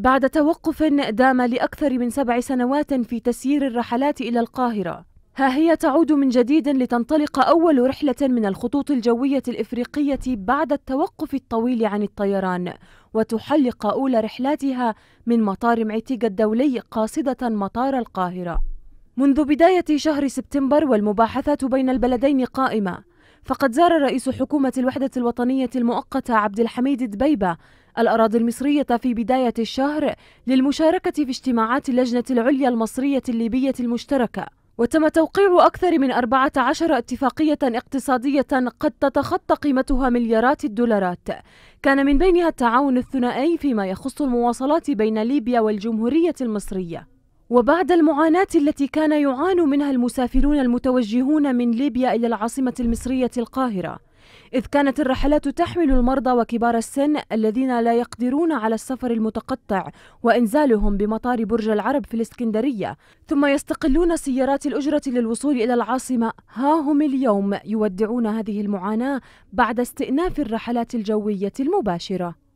بعد توقف دام لأكثر من سبع سنوات في تسيير الرحلات إلى القاهرة ها هي تعود من جديد لتنطلق أول رحلة من الخطوط الجوية الإفريقية بعد التوقف الطويل عن الطيران وتحلق أولى رحلاتها من مطار معتيق الدولي قاصدة مطار القاهرة منذ بداية شهر سبتمبر والمباحثات بين البلدين قائمة فقد زار رئيس حكومة الوحدة الوطنية المؤقتة عبد الحميد دبيبة الأراضي المصرية في بداية الشهر للمشاركة في اجتماعات اللجنة العليا المصرية الليبية المشتركة وتم توقيع أكثر من 14 اتفاقية اقتصادية قد تتخطى قيمتها مليارات الدولارات كان من بينها التعاون الثنائي فيما يخص المواصلات بين ليبيا والجمهورية المصرية وبعد المعاناة التي كان يعان منها المسافرون المتوجهون من ليبيا إلى العاصمة المصرية القاهرة إذ كانت الرحلات تحمل المرضى وكبار السن الذين لا يقدرون على السفر المتقطع وإنزالهم بمطار برج العرب في الإسكندرية ثم يستقلون سيارات الأجرة للوصول إلى العاصمة ها هم اليوم يودعون هذه المعاناة بعد استئناف الرحلات الجوية المباشرة